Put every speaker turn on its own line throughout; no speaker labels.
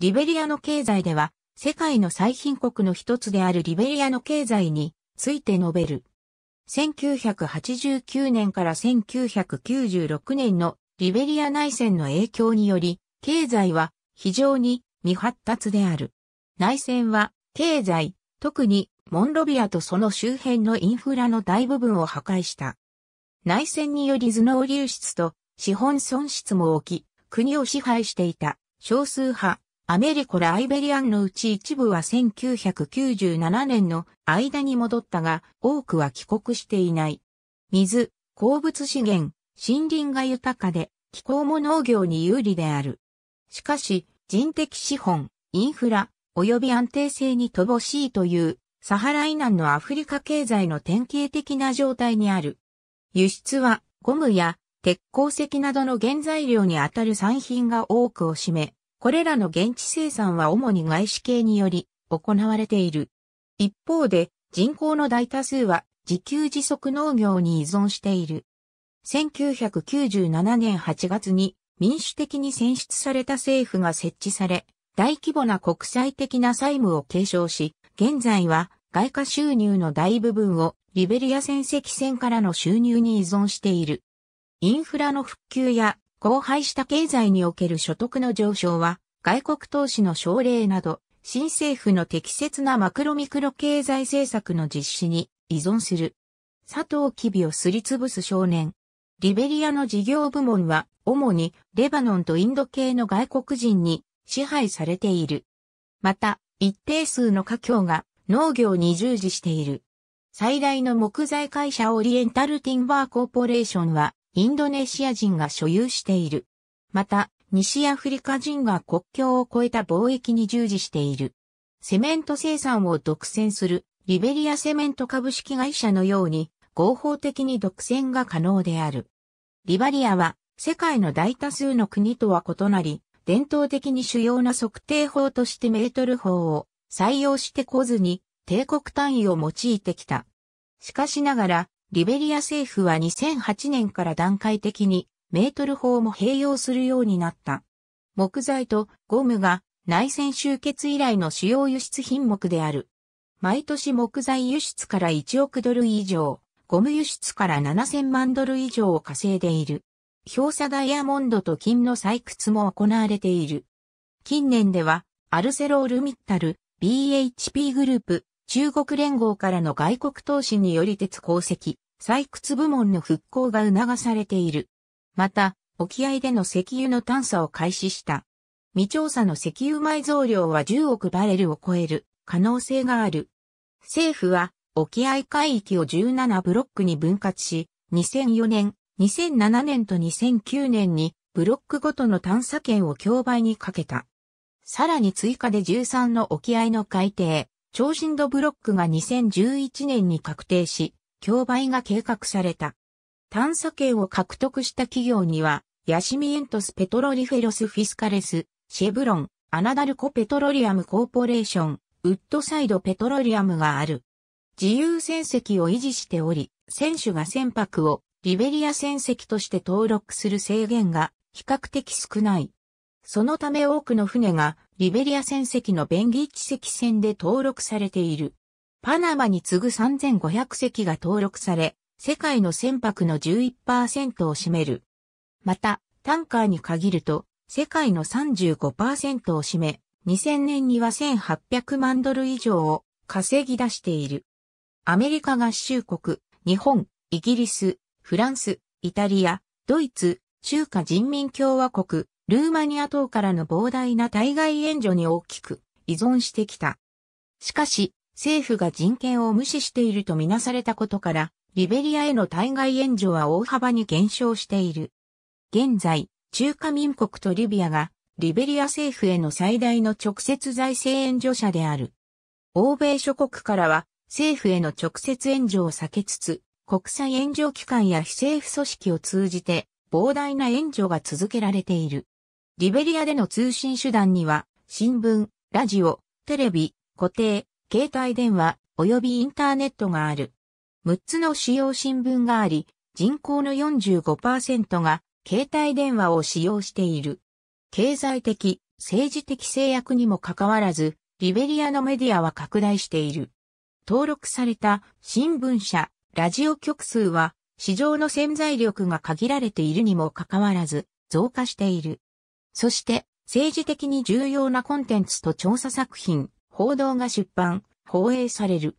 リベリアの経済では、世界の最貧国の一つであるリベリアの経済について述べる。1989年から1996年のリベリア内戦の影響により、経済は非常に未発達である。内戦は経済、特にモンロビアとその周辺のインフラの大部分を破壊した。内戦により頭脳流出と資本損失も起き、国を支配していた少数派アメリコラ・アイベリアンのうち一部は1997年の間に戻ったが、多くは帰国していない。水、鉱物資源、森林が豊かで、気候も農業に有利である。しかし、人的資本、インフラ、及び安定性に乏しいという、サハラ以南のアフリカ経済の典型的な状態にある。輸出は、ゴムや鉄鉱石などの原材料にあたる産品が多くを占め、これらの現地生産は主に外資系により行われている。一方で人口の大多数は自給自足農業に依存している。1997年8月に民主的に選出された政府が設置され、大規模な国際的な債務を継承し、現在は外貨収入の大部分をリベリア戦績戦からの収入に依存している。インフラの復旧や荒廃した経済における所得の上昇は、外国投資の奨励など、新政府の適切なマクロミクロ経済政策の実施に依存する。佐藤キビをすりつぶす少年。リベリアの事業部門は、主にレバノンとインド系の外国人に支配されている。また、一定数の家境が農業に従事している。最大の木材会社オリエンタルティンバーコーポレーションは、インドネシア人が所有している。また、西アフリカ人が国境を越えた貿易に従事している。セメント生産を独占するリベリアセメント株式会社のように合法的に独占が可能である。リバリアは世界の大多数の国とは異なり、伝統的に主要な測定法としてメートル法を採用してこずに帝国単位を用いてきた。しかしながらリベリア政府は2008年から段階的にメートル法も併用するようになった。木材とゴムが内戦終結以来の主要輸出品目である。毎年木材輸出から1億ドル以上、ゴム輸出から7000万ドル以上を稼いでいる。氷砂ダイヤモンドと金の採掘も行われている。近年では、アルセロールミッタル、BHP グループ、中国連合からの外国投資により鉄鉱石、採掘部門の復興が促されている。また、沖合での石油の探査を開始した。未調査の石油埋蔵量は10億バレルを超える可能性がある。政府は沖合海域を17ブロックに分割し、2004年、2007年と2009年にブロックごとの探査権を競売にかけた。さらに追加で13の沖合の海底、超深度ブロックが2011年に確定し、競売が計画された。探査権を獲得した企業には、ヤシミエントスペトロリフェロスフィスカレス、シェブロン、アナダルコペトロリアムコーポレーション、ウッドサイドペトロリアムがある。自由戦績を維持しており、選手が船舶をリベリア戦績として登録する制限が比較的少ない。そのため多くの船がリベリア船籍のベンギーチ籍船で登録されている。パナマに次ぐ3500隻が登録され、世界の船舶の11%を占める。また、タンカーに限ると、世界の35%を占め、2000年には1800万ドル以上を稼ぎ出している。アメリカ合衆国、日本、イギリス、フランス、イタリア、ドイツ、中華人民共和国、ルーマニア等からの膨大な対外援助に大きく依存してきた。しかし、政府が人権を無視しているとみなされたことから、リベリアへの対外援助は大幅に減少している。現在、中華民国とリビアが、リベリア政府への最大の直接財政援助者である。欧米諸国からは、政府への直接援助を避けつつ、国際援助機関や非政府組織を通じて、膨大な援助が続けられている。リベリアでの通信手段には、新聞、ラジオ、テレビ、固定、携帯電話、及びインターネットがある。6つの主要新聞があり、人口の45%が携帯電話を使用している。経済的、政治的制約にもかかわらず、リベリアのメディアは拡大している。登録された新聞社、ラジオ局数は市場の潜在力が限られているにもかかわらず増加している。そして、政治的に重要なコンテンツと調査作品、報道が出版、放映される。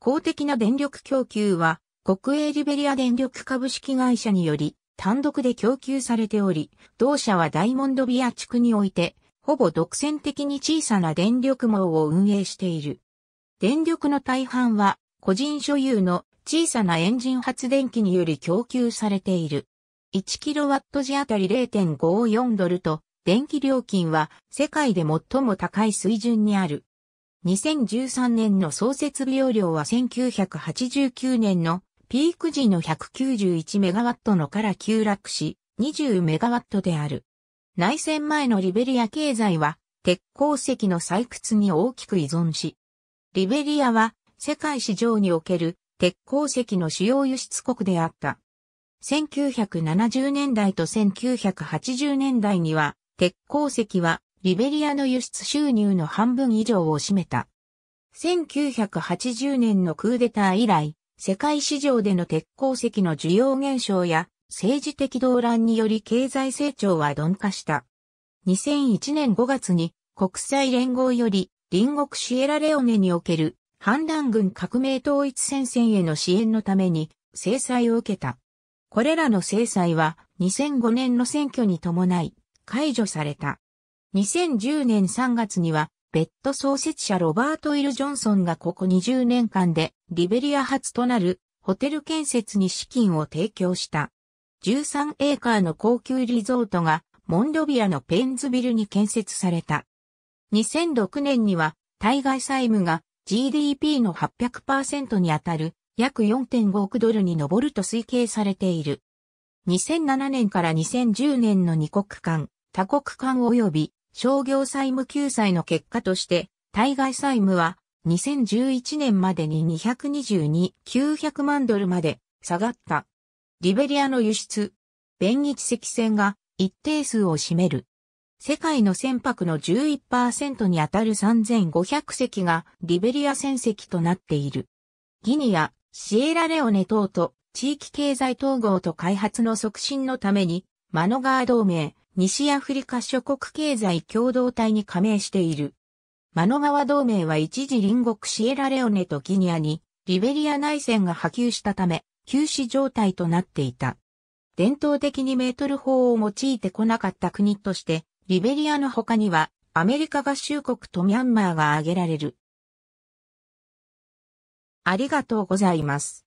公的な電力供給は、国営リベリア電力株式会社により、単独で供給されており、同社はダイモンドビア地区において、ほぼ独占的に小さな電力網を運営している。電力の大半は、個人所有の小さなエンジン発電機により供給されている。1kW 時あたり0.54ドルと、電気料金は世界で最も高い水準にある。2013年の創設利用量は1989年のピーク時の191メガワットのから急落し、20メガワットである。内戦前のリベリア経済は鉄鉱石の採掘に大きく依存し、リベリアは世界市場における鉄鉱石の主要輸出国であった。1970年代と1980年代には、鉄鉱石はリベリアの輸出収入の半分以上を占めた。1980年のクーデター以来、世界市場での鉄鉱石の需要減少や政治的動乱により経済成長は鈍化した。2001年5月に国際連合より隣国シエラレオネにおける反乱軍革命統一戦線への支援のために制裁を受けた。これらの制裁は2005年の選挙に伴い解除された。2010年3月には別途創設者ロバート・イル・ジョンソンがここ20年間でリベリア初となるホテル建設に資金を提供した。13エーカーの高級リゾートがモンドビアのペンズビルに建設された。2006年には対外債務が GDP の800%にあたる約4.5億ドルに上ると推計されている。2007年から2010年の2国間、多国間及び商業債務救済の結果として、対外債務は2011年までに222、900万ドルまで下がった。リベリアの輸出、便宜地石船が一定数を占める。世界の船舶の11%にあたる3500隻がリベリア船籍となっている。ギニア、シエラレオネ等と地域経済統合と開発の促進のために、マノガー同盟、西アフリカ諸国経済共同体に加盟している。マノガワ同盟は一時隣国シエラレオネとギニアに、リベリア内戦が波及したため、休止状態となっていた。伝統的にメートル法を用いてこなかった国として、リベリアの他には、アメリカ合衆国とミャンマーが挙げられる。ありがとうございます。